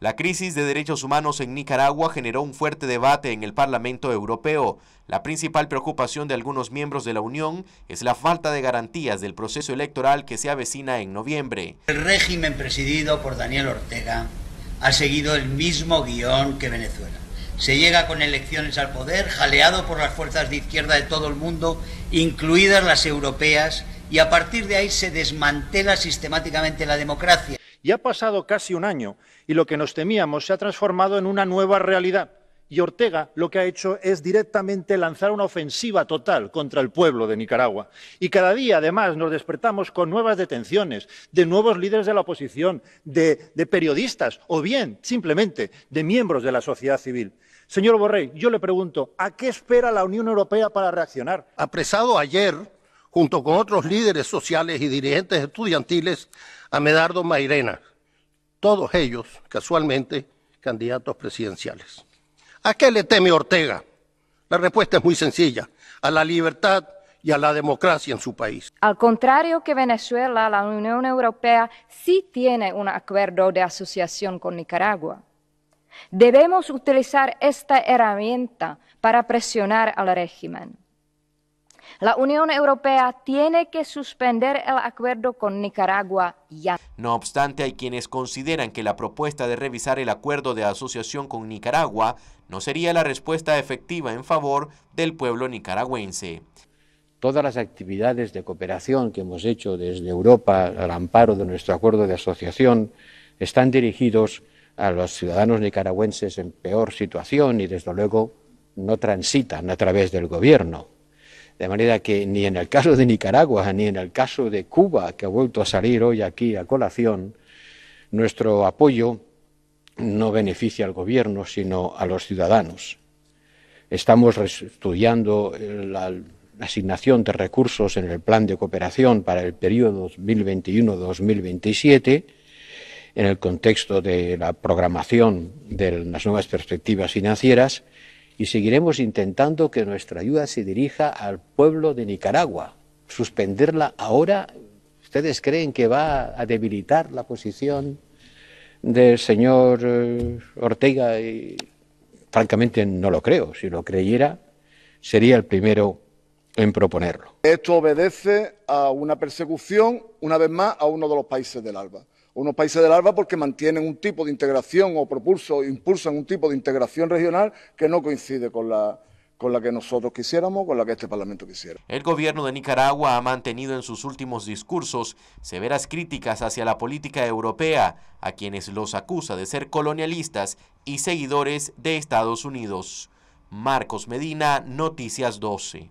La crisis de derechos humanos en Nicaragua generó un fuerte debate en el Parlamento Europeo. La principal preocupación de algunos miembros de la Unión es la falta de garantías del proceso electoral que se avecina en noviembre. El régimen presidido por Daniel Ortega ha seguido el mismo guión que Venezuela. Se llega con elecciones al poder, jaleado por las fuerzas de izquierda de todo el mundo, incluidas las europeas, y a partir de ahí se desmantela sistemáticamente la democracia. Y ha pasado casi un año y lo que nos temíamos se ha transformado en una nueva realidad. Y Ortega lo que ha hecho es directamente lanzar una ofensiva total contra el pueblo de Nicaragua. Y cada día, además, nos despertamos con nuevas detenciones de nuevos líderes de la oposición, de, de periodistas o bien, simplemente, de miembros de la sociedad civil. Señor Borrell, yo le pregunto, ¿a qué espera la Unión Europea para reaccionar? Apresado ayer junto con otros líderes sociales y dirigentes estudiantiles, a Medardo Mairena, todos ellos casualmente candidatos presidenciales. ¿A qué le teme Ortega? La respuesta es muy sencilla, a la libertad y a la democracia en su país. Al contrario que Venezuela, la Unión Europea sí tiene un acuerdo de asociación con Nicaragua. Debemos utilizar esta herramienta para presionar al régimen. La Unión Europea tiene que suspender el acuerdo con Nicaragua ya. No obstante, hay quienes consideran que la propuesta de revisar el acuerdo de asociación con Nicaragua no sería la respuesta efectiva en favor del pueblo nicaragüense. Todas las actividades de cooperación que hemos hecho desde Europa al amparo de nuestro acuerdo de asociación están dirigidos a los ciudadanos nicaragüenses en peor situación y desde luego no transitan a través del gobierno. De manera que ni en el caso de Nicaragua, ni en el caso de Cuba, que ha vuelto a salir hoy aquí a colación, nuestro apoyo no beneficia al gobierno, sino a los ciudadanos. Estamos estudiando la asignación de recursos en el plan de cooperación para el periodo 2021-2027 en el contexto de la programación de las nuevas perspectivas financieras y seguiremos intentando que nuestra ayuda se dirija al pueblo de Nicaragua. Suspenderla ahora, ¿ustedes creen que va a debilitar la posición del señor eh, Ortega? Y, francamente no lo creo. Si lo creyera, sería el primero en proponerlo. Esto obedece a una persecución, una vez más, a uno de los países del ALBA unos países del ALBA porque mantienen un tipo de integración o propulso, impulsan un tipo de integración regional que no coincide con la, con la que nosotros quisiéramos, con la que este Parlamento quisiera. El gobierno de Nicaragua ha mantenido en sus últimos discursos severas críticas hacia la política europea, a quienes los acusa de ser colonialistas y seguidores de Estados Unidos. Marcos Medina, Noticias 12.